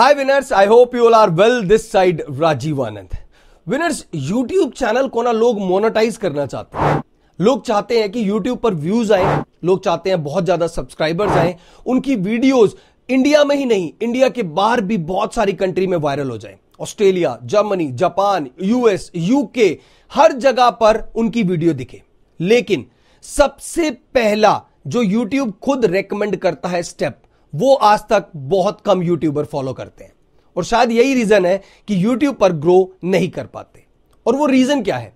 hi winners I hope you all are well this side Rajiv Anand winners YouTube channel को ना लोग monetise करना चाहते हैं लोग चाहते हैं कि यूट्यूब पर व्यूज आए लोग चाहते हैं बहुत ज्यादा सब्सक्राइबर्स आए उनकी वीडियोस इंडिया में ही नहीं इंडिया के बाहर भी बहुत सारी कंट्री में वायरल हो जाए Australia Germany Japan US UK हर जगह पर उनकी वीडियो दिखे लेकिन सबसे पहला जो यूट्यूब खुद रेकमेंड करता है स्टेप वो आज तक बहुत कम यूट्यूबर फॉलो करते हैं और शायद यही रीजन है कि यूट्यूब पर ग्रो नहीं कर पाते और वो रीजन क्या है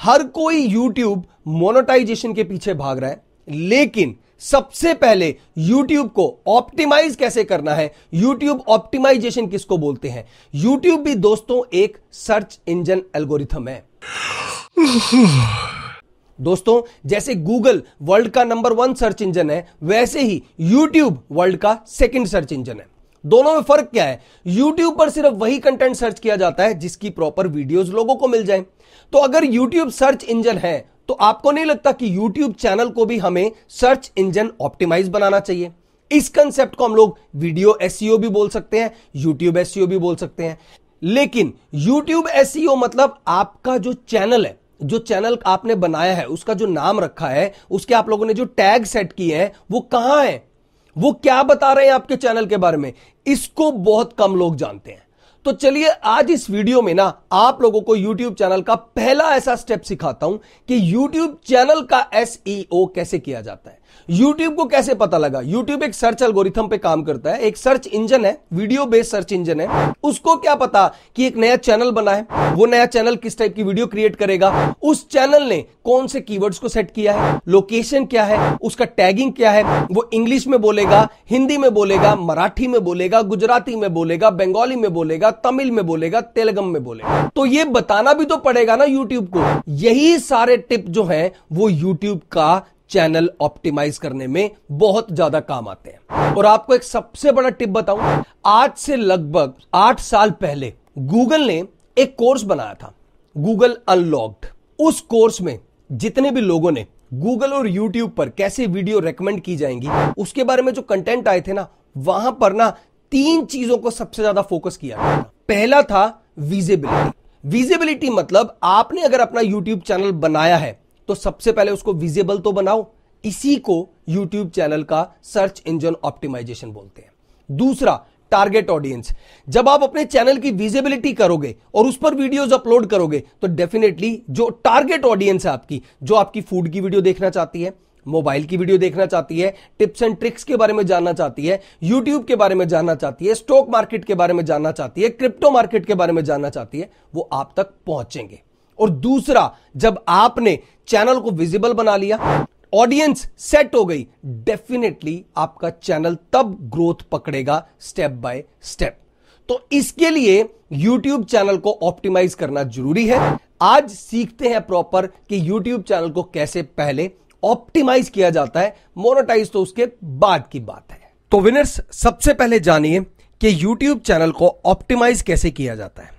हर कोई यूट्यूब मोनोटाइजेशन के पीछे भाग रहा है लेकिन सबसे पहले YouTube को ऑप्टिमाइज कैसे करना है YouTube ऑप्टिमाइजेशन किसको बोलते हैं YouTube भी दोस्तों एक सर्च इंजन एल्गोरिथम है दोस्तों जैसे गूगल वर्ल्ड का नंबर वन सर्च इंजन है वैसे ही यूट्यूब वर्ल्ड का सेकेंड सर्च इंजन है दोनों में फर्क क्या है YouTube पर सिर्फ वही कंटेंट सर्च किया जाता है जिसकी प्रॉपर वीडियोस लोगों को मिल जाए तो अगर YouTube सर्च इंजन है तो आपको नहीं लगता कि YouTube चैनल को भी हमें सर्च इंजन ऑप्टिमाइज बनाना चाहिए इस कंसेप्ट को हम लोग वीडियो एस e भी बोल सकते हैं यूट्यूब एस e भी बोल सकते हैं लेकिन यूट्यूब एस e मतलब आपका जो चैनल है जो चैनल आपने बनाया है उसका जो नाम रखा है उसके आप लोगों ने जो टैग सेट किए हैं वो कहां है वो क्या बता रहे हैं आपके चैनल के बारे में इसको बहुत कम लोग जानते हैं तो चलिए आज इस वीडियो में ना आप लोगों को YouTube चैनल का पहला ऐसा स्टेप सिखाता हूं कि YouTube चैनल का एसईओ e कैसे किया जाता है यूट्यूब को कैसे पता लगा यूट्यूब एक सर्च एल्गोरिथम पे काम करता है एक सर्च इंजन है वीडियो बेस्ड सर्च इंजन है उसको क्या पता कि एक नया चैनल बना है वो नया चैनल किस टाइप की वीडियो क्रिएट करेगा उस चैनल ने कौन से कीवर्ड्स को सेट किया है लोकेशन क्या है उसका टैगिंग क्या है वो इंग्लिश में बोलेगा हिंदी में बोलेगा मराठी में बोलेगा गुजराती में बोलेगा बंगाली में बोलेगा तमिल में बोलेगा तेलगम में बोलेगा तो ये बताना भी तो पड़ेगा ना यूट्यूब को यही सारे टिप जो है वो यूट्यूब का चैनल ऑप्टिमाइज करने में बहुत ज्यादा काम आते हैं और आपको एक सबसे बड़ा टिप बताऊं आज से लगभग आठ साल पहले गूगल ने एक कोर्स बनाया था गूगल अनलॉक्ड उस कोर्स में जितने भी लोगों ने गूगल और यूट्यूब पर कैसे वीडियो रेकमेंड की जाएंगी उसके बारे में जो कंटेंट आए थे ना वहां पर ना तीन चीजों को सबसे ज्यादा फोकस किया गया पहला था विजिबिलिटी विजिबिलिटी मतलब आपने अगर अपना यूट्यूब चैनल बनाया है तो सबसे पहले उसको विजिबल तो बनाओ इसी को यूट्यूब चैनल का सर्च इंजन ऑप्टिमाइजेशन बोलते हैं दूसरा टारगेट ऑडियंस जब आप अपने चैनल की विजिबिलिटी करोगे और उस पर वीडियोस अपलोड करोगे तो डेफिनेटली जो टारगेट ऑडियंस है आपकी जो आपकी फूड की वीडियो देखना चाहती है मोबाइल की वीडियो देखना चाहती है टिप्स एंड ट्रिक्स के बारे में जानना चाहती है यूट्यूब के बारे में जानना चाहती है स्टॉक मार्केट के बारे में जानना चाहती है क्रिप्टो मार्केट के बारे में जानना चाहती है वो आप तक पहुंचेंगे और दूसरा जब आपने चैनल को विजिबल बना लिया ऑडियंस सेट हो गई डेफिनेटली आपका चैनल तब ग्रोथ पकड़ेगा स्टेप बाय स्टेप तो इसके लिए यूट्यूब चैनल को ऑप्टिमाइज करना जरूरी है आज सीखते हैं प्रॉपर कि यूट्यूब चैनल को कैसे पहले ऑप्टिमाइज किया जाता है मोनोटाइज तो उसके बाद की बात है तो विनर्स सबसे पहले जानिए कि यूट्यूब चैनल को ऑप्टिमाइज कैसे किया जाता है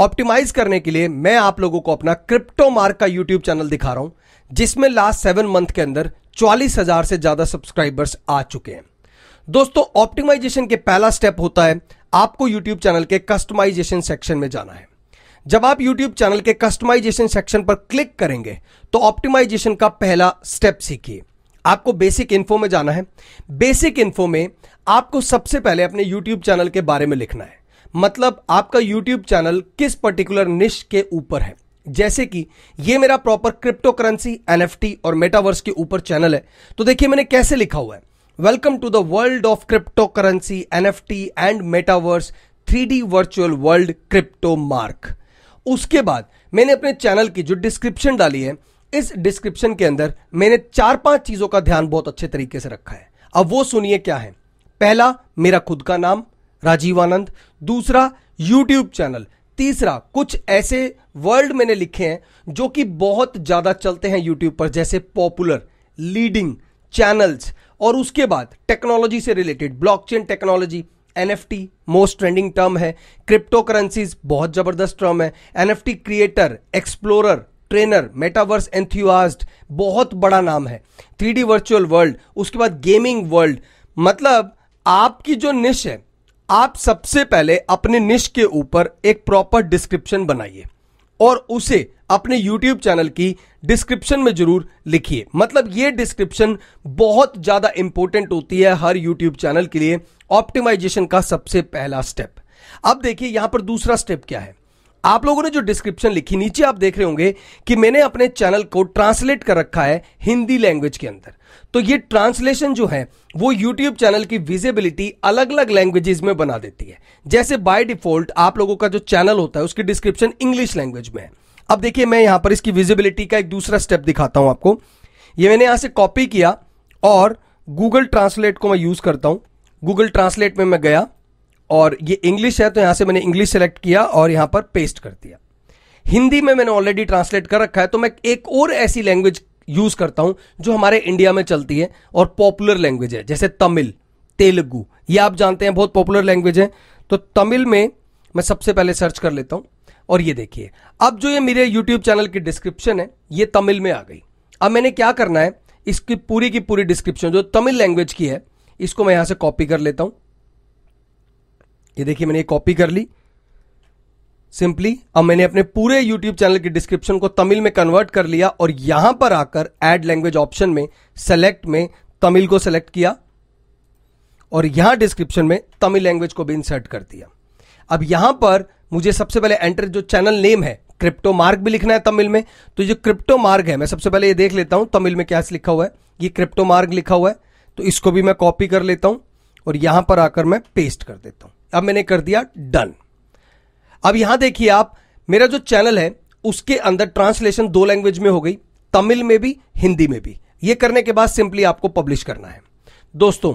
ऑप्टिमाइज करने के लिए मैं आप लोगों को अपना क्रिप्टो मार्क का यूट्यूब चैनल दिखा रहा हूं जिसमें लास्ट सेवन मंथ के अंदर चालीस हजार से ज्यादा सब्सक्राइबर्स आ चुके हैं दोस्तों ऑप्टिमाइजेशन के पहला स्टेप होता है आपको यूट्यूब चैनल के कस्टमाइजेशन सेक्शन में जाना है जब आप यूट्यूब चैनल के कस्टमाइजेशन सेक्शन पर क्लिक करेंगे तो ऑप्टिमाइजेशन का पहला स्टेप सीखिए आपको बेसिक इन्फो में जाना है बेसिक इन्फो में आपको सबसे पहले अपने यूट्यूब चैनल के बारे में लिखना है मतलब आपका यूट्यूब चैनल किस पर्टिकुलर निश के ऊपर है जैसे कि ये मेरा प्रॉपर क्रिप्टो करेंसी एन और मेटावर्स के ऊपर चैनल है तो देखिए मैंने कैसे लिखा हुआ है welcome to the world of crypto currency N and metaverse three virtual world crypto Mark उसके बाद मैंने अपने चैनल की जो डिस्क्रिप्शन डाली है इस डिस्क्रिप्शन के अंदर मैंने चार पांच चीजों का ध्यान बहुत अच्छे तरीके से रखा है अब वो सुनिए क्या है पहला मेरा खुद का नाम राजीव आनंद दूसरा यूट्यूब चैनल तीसरा कुछ ऐसे वर्ड मैंने लिखे हैं जो कि बहुत ज़्यादा चलते हैं यूट्यूब पर जैसे पॉपुलर लीडिंग चैनल्स और उसके बाद टेक्नोलॉजी से related blockchain technology N most trending term है क्रिप्टो करेंसीज बहुत ज़बरदस्त टर्म है N creator explorer trainer metaverse enthusiast बहुत बड़ा नाम है थ्री वर्चुअल वर्ल्ड उसके बाद गेमिंग वर्ल्ड मतलब आपकी जो निश है आप सबसे पहले अपने निश के ऊपर एक प्रॉपर डिस्क्रिप्शन बनाइए और उसे अपने YouTube चैनल की डिस्क्रिप्शन में जरूर लिखिए मतलब ये डिस्क्रिप्शन बहुत ज़्यादा इंपॉर्टेंट होती है हर YouTube चैनल के लिए ऑप्टिमाइजेशन का सबसे पहला स्टेप अब देखिए यहां पर दूसरा स्टेप क्या है आप लोगों ने जो डिस्क्रिप्शन लिखी नीचे आप देख रहे होंगे कि मैंने अपने चैनल को ट्रांसलेट कर रखा है हिंदी लैंग्वेज के अंदर तो ये ट्रांसलेशन जो है वो यूट्यूब चैनल की विजिबिलिटी अलग अलग लैंग्वेजेस में बना देती है जैसे बाय डिफॉल्ट आप लोगों का जो चैनल होता है उसकी डिस्क्रिप्शन इंग्लिश लैंग्वेज में है अब देखिए मैं यहां पर इसकी विजिबिलिटी का एक दूसरा स्टेप दिखाता हूं आपको ये मैंने यहां से कॉपी किया और गूगल ट्रांसलेट को मैं यूज करता हूं गूगल ट्रांसलेट में मैं गया और ये इंग्लिश है तो यहां से मैंने इंग्लिश सेलेक्ट किया और यहां पर पेस्ट कर दिया हिंदी में मैंने ऑलरेडी ट्रांसलेट कर रखा है तो मैं एक और ऐसी लैंग्वेज यूज करता हूं जो हमारे इंडिया में चलती है और पॉपुलर लैंग्वेज है जैसे तमिल तेलुगु ये आप जानते हैं बहुत पॉपुलर लैंग्वेज है तो तमिल में मैं सबसे पहले सर्च कर लेता हूं और ये देखिए अब जो ये मेरे यूट्यूब चैनल की डिस्क्रिप्शन है ये तमिल में आ गई अब मैंने क्या करना है इसकी पूरी की पूरी डिस्क्रिप्शन जो तमिल लैंग्वेज की है इसको मैं यहां से कॉपी कर लेता हूं ये देखिए मैंने ये कॉपी कर ली सिंपली अब मैंने अपने पूरे यूट्यूब चैनल के डिस्क्रिप्शन को तमिल में कन्वर्ट कर लिया और यहां पर आकर एड लैंग्वेज ऑप्शन में सेलेक्ट में तमिल को सेलेक्ट किया और यहां डिस्क्रिप्शन में तमिल लैंग्वेज को भी इंसर्ट कर दिया अब यहां पर मुझे सबसे पहले एंटर जो चैनल नेम है क्रिप्टो मार्ग भी लिखना है तमिल में तो जो क्रिप्टो मार्ग है मैं सबसे पहले ये देख लेता हूं तमिल में क्या लिखा हुआ है ये क्रिप्टो मार्ग लिखा हुआ है तो इसको भी मैं कॉपी कर लेता हूं और यहां पर आकर मैं पेस्ट कर देता हूं अब मैंने कर दिया डन अब यहां देखिए आप मेरा जो चैनल है उसके अंदर ट्रांसलेशन दो लैंग्वेज में हो गई तमिल में भी हिंदी में भी यह करने के बाद सिंपली आपको पब्लिश करना है दोस्तों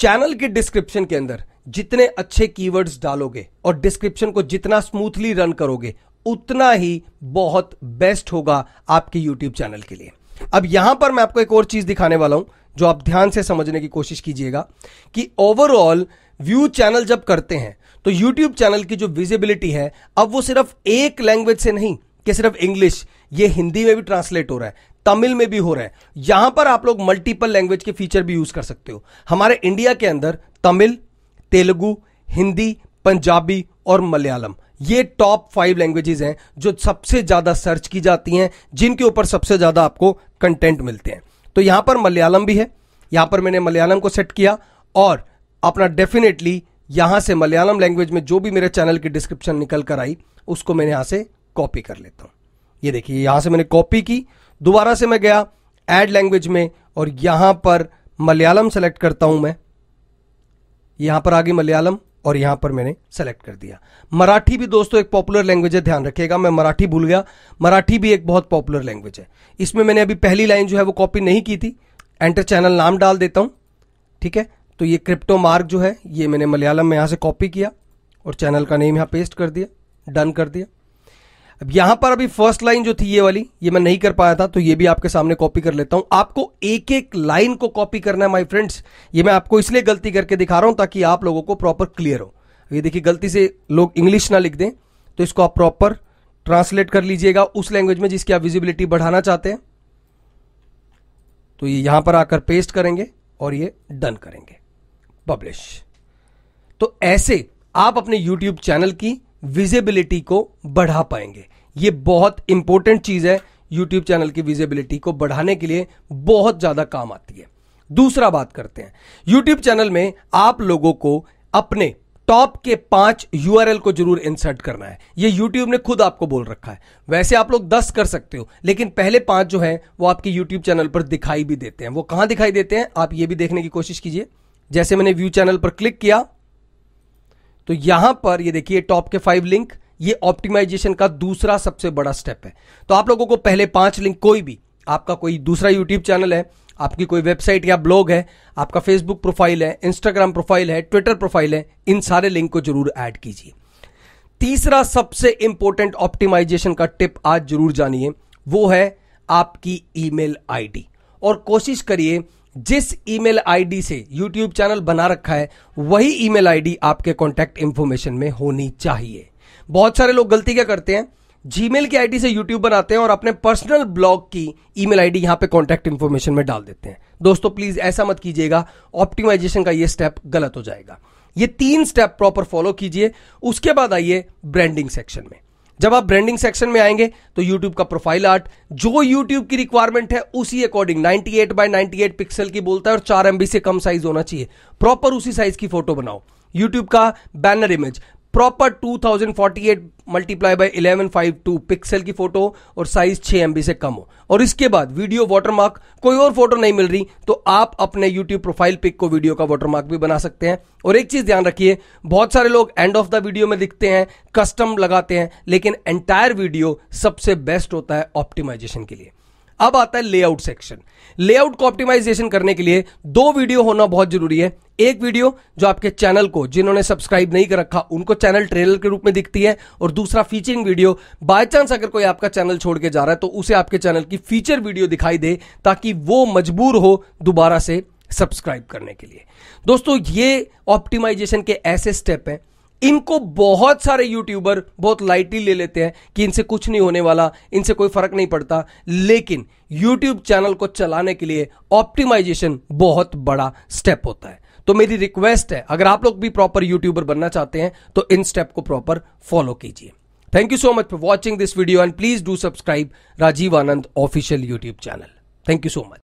चैनल के डिस्क्रिप्शन के अंदर जितने अच्छे कीवर्ड्स डालोगे और डिस्क्रिप्शन को जितना स्मूथली रन करोगे उतना ही बहुत बेस्ट होगा आपके यूट्यूब चैनल के लिए अब यहां पर मैं आपको एक और चीज दिखाने वाला हूं जो आप ध्यान से समझने की कोशिश कीजिएगा कि ओवरऑल व्यू चैनल जब करते हैं तो यूट्यूब चैनल की जो विजिबिलिटी है अब वो सिर्फ एक लैंग्वेज से नहीं कि सिर्फ इंग्लिश ये हिंदी में भी ट्रांसलेट हो रहा है तमिल में भी हो रहा है यहां पर आप लोग मल्टीपल लैंग्वेज के फीचर भी यूज कर सकते हो हमारे इंडिया के अंदर तमिल तेलुगु हिंदी पंजाबी और मलयालम ये टॉप फाइव लैंग्वेजेस हैं जो सबसे ज्यादा सर्च की जाती हैं जिनके ऊपर सबसे ज्यादा आपको कंटेंट मिलते हैं तो यहां पर मलयालम भी है यहां पर मैंने मलयालम को सेट किया और अपना डेफिनेटली यहां से मलयालम लैंग्वेज में जो भी मेरे चैनल की डिस्क्रिप्शन निकल कर आई उसको मैंने यहां से कॉपी कर लेता हूं ये देखिए यहां से मैंने कॉपी की दोबारा से मैं गया एड लैंग्वेज में और यहां पर मलयालम सेलेक्ट करता हूं मैं यहां पर आ गई मलयालम और यहां पर मैंने सेलेक्ट कर दिया मराठी भी दोस्तों एक पॉपुलर लैंग्वेज है ध्यान रखिएगा मैं मराठी भूल गया मराठी भी एक बहुत पॉपुलर लैंग्वेज है इसमें मैंने अभी पहली लाइन जो है वो कॉपी नहीं की थी एंटर चैनल नाम डाल देता हूं ठीक है तो ये क्रिप्टो मार्क जो है ये मैंने मलयालम में यहाँ से कॉपी किया और चैनल का नेम यहाँ पेस्ट कर दिया डन कर दिया अब यहां पर अभी फर्स्ट लाइन जो थी ये वाली ये मैं नहीं कर पाया था तो ये भी आपके सामने कॉपी कर लेता हूं आपको एक एक लाइन को कॉपी करना है माय फ्रेंड्स ये मैं आपको इसलिए गलती करके दिखा रहा हूं ताकि आप लोगों को प्रॉपर क्लियर हो ये देखिए गलती से लोग इंग्लिश ना लिख दें तो इसको आप प्रॉपर ट्रांसलेट कर लीजिएगा उस लैंग्वेज में जिसकी आप विजिबिलिटी बढ़ाना चाहते हैं तो ये यहां पर आकर पेस्ट करेंगे और ये डन करेंगे पब्लिश तो ऐसे आप अपने YouTube चैनल की विजिबिलिटी को बढ़ा पाएंगे ये बहुत इंपॉर्टेंट चीज है यूट्यूब चैनल की विजिबिलिटी को बढ़ाने के लिए बहुत ज्यादा काम आती है दूसरा बात करते हैं यूट्यूब चैनल में आप लोगों को अपने टॉप के पांच यू को जरूर इंसर्ट करना है ये यूट्यूब ने खुद आपको बोल रखा है वैसे आप लोग दस कर सकते हो लेकिन पहले पांच जो है वो आपके यूट्यूब चैनल पर दिखाई भी देते हैं वो कहां दिखाई देते हैं आप ये भी देखने की कोशिश कीजिए जैसे मैंने व्यू चैनल पर क्लिक किया तो यहां पर ये देखिए टॉप के फाइव लिंक ये ऑप्टिमाइजेशन का दूसरा सबसे बड़ा स्टेप है तो आप लोगों को पहले पांच लिंक कोई भी आपका कोई दूसरा यूट्यूब चैनल है आपकी कोई वेबसाइट या ब्लॉग है आपका फेसबुक प्रोफाइल है इंस्टाग्राम प्रोफाइल है ट्विटर प्रोफाइल है इन सारे लिंक को जरूर ऐड कीजिए तीसरा सबसे इंपॉर्टेंट ऑप्टिमाइजेशन का टिप आज जरूर जानिए वो है आपकी ईमेल आईडी और कोशिश करिए जिस ईमेल आईडी से यूट्यूब चैनल बना रखा है वही ईमेल आईडी आपके कॉन्टैक्ट इंफॉर्मेशन में होनी चाहिए बहुत सारे लोग गलती क्या करते हैं जीमेल की आईडी से यूट्यूब बनाते हैं और अपने पर्सनल ब्लॉग की ईमेल आईडी यहां पे कॉन्टैक्ट इंफॉर्मेशन में डाल देते हैं दोस्तों प्लीज ऐसा मत कीजिएगा ऑप्टिमाइजेशन का ये स्टेप गलत हो जाएगा ये तीन स्टेप प्रॉपर फॉलो कीजिए उसके बाद आइए ब्रांडिंग सेक्शन में जब आप ब्रांडिंग सेक्शन में आएंगे तो यूट्यूब का प्रोफाइल आर्ट जो यूट्यूब की रिक्वायरमेंट है उसी according 98 eight by ninety pixel की बोलता है और चार एमबी से कम साइज होना चाहिए प्रॉपर उसी साइज की फोटो बनाओ यूट्यूब का banner image proper 2048 multiply by 1152 pixel की फोटो और साइज 6 एमबी से कम हो और इसके बाद वीडियो वाटरमार्क कोई और फोटो नहीं मिल रही तो आप अपने यूट्यूब प्रोफाइल पिक को वीडियो का वाटरमार्क भी बना सकते हैं और एक चीज ध्यान रखिए बहुत सारे लोग एंड ऑफ द वीडियो में दिखते हैं कस्टम लगाते हैं लेकिन एंटायर वीडियो सबसे बेस्ट होता है ऑप्टिमाइजेशन के लिए अब आता है लेआउट सेक्शन लेआउट को ऑप्टिमाइजेशन करने के लिए दो वीडियो होना बहुत जरूरी है एक वीडियो जो आपके चैनल को जिन्होंने सब्सक्राइब नहीं कर रखा उनको चैनल ट्रेलर के रूप में दिखती है और दूसरा फीचरिंग वीडियो बाय चांस अगर कोई आपका चैनल छोड़ के जा रहा है तो उसे आपके चैनल की फीचर वीडियो दिखाई दे ताकि वो मजबूर हो दोबारा से सब्सक्राइब करने के लिए दोस्तों ये ऑप्टिमाइजेशन के ऐसे स्टेप हैं इनको बहुत सारे यूट्यूबर बहुत लाइटली ले लेते हैं कि इनसे कुछ नहीं होने वाला इनसे कोई फर्क नहीं पड़ता लेकिन यूट्यूब चैनल को चलाने के लिए ऑप्टिमाइजेशन बहुत बड़ा स्टेप होता है तो मेरी रिक्वेस्ट है अगर आप लोग भी प्रॉपर यूट्यूबर बनना चाहते हैं तो इन स्टेप को प्रॉपर फॉलो कीजिए thank you so much for watching this video and please do subscribe Rajeev Anand official YouTube channel thank you so much